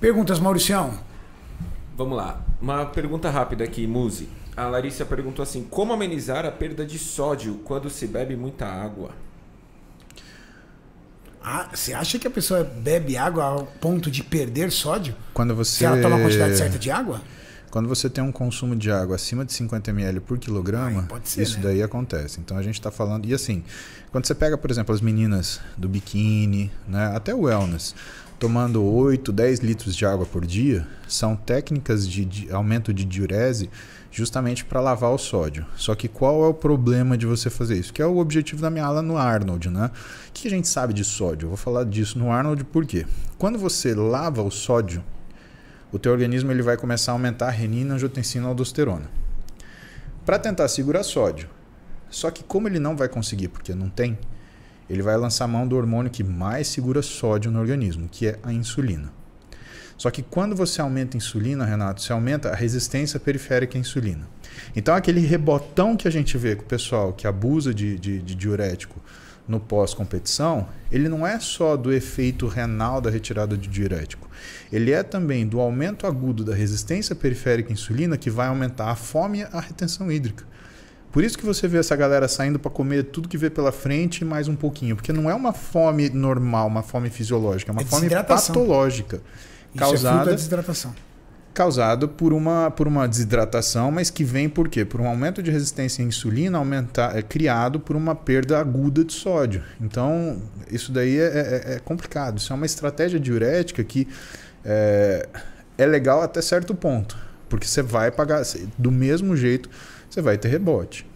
Perguntas, Mauricião. Vamos lá. Uma pergunta rápida aqui, Muzi. A Larissa perguntou assim: como amenizar a perda de sódio quando se bebe muita água? Ah, você acha que a pessoa bebe água ao ponto de perder sódio? Quando você. Se ela toma a quantidade certa de água? Quando você tem um consumo de água acima de 50 ml por quilograma, isso né? daí acontece. Então a gente está falando. E assim, quando você pega, por exemplo, as meninas do biquíni, né, até o wellness, tomando 8, 10 litros de água por dia, são técnicas de, de aumento de diurese justamente para lavar o sódio. Só que qual é o problema de você fazer isso? Que é o objetivo da minha aula no Arnold, né? O que a gente sabe de sódio? Eu vou falar disso no Arnold por quê? Quando você lava o sódio, o teu organismo ele vai começar a aumentar a renina, angiotensina, aldosterona. Para tentar segurar sódio. Só que como ele não vai conseguir, porque não tem, ele vai lançar mão do hormônio que mais segura sódio no organismo, que é a insulina. Só que quando você aumenta a insulina, Renato, você aumenta a resistência periférica à insulina. Então, aquele rebotão que a gente vê com o pessoal que abusa de, de, de diurético no pós-competição, ele não é só do efeito renal da retirada de diurético. Ele é também do aumento agudo da resistência periférica à insulina que vai aumentar a fome e a retenção hídrica. Por isso que você vê essa galera saindo para comer tudo que vê pela frente mais um pouquinho, porque não é uma fome normal, uma fome fisiológica, é uma é fome patológica é causada é da desidratação causado por uma, por uma desidratação, mas que vem por quê? Por um aumento de resistência à insulina aumentar, é criado por uma perda aguda de sódio. Então, isso daí é, é, é, é complicado. Isso é uma estratégia diurética que é, é legal até certo ponto, porque você vai pagar, do mesmo jeito, você vai ter rebote.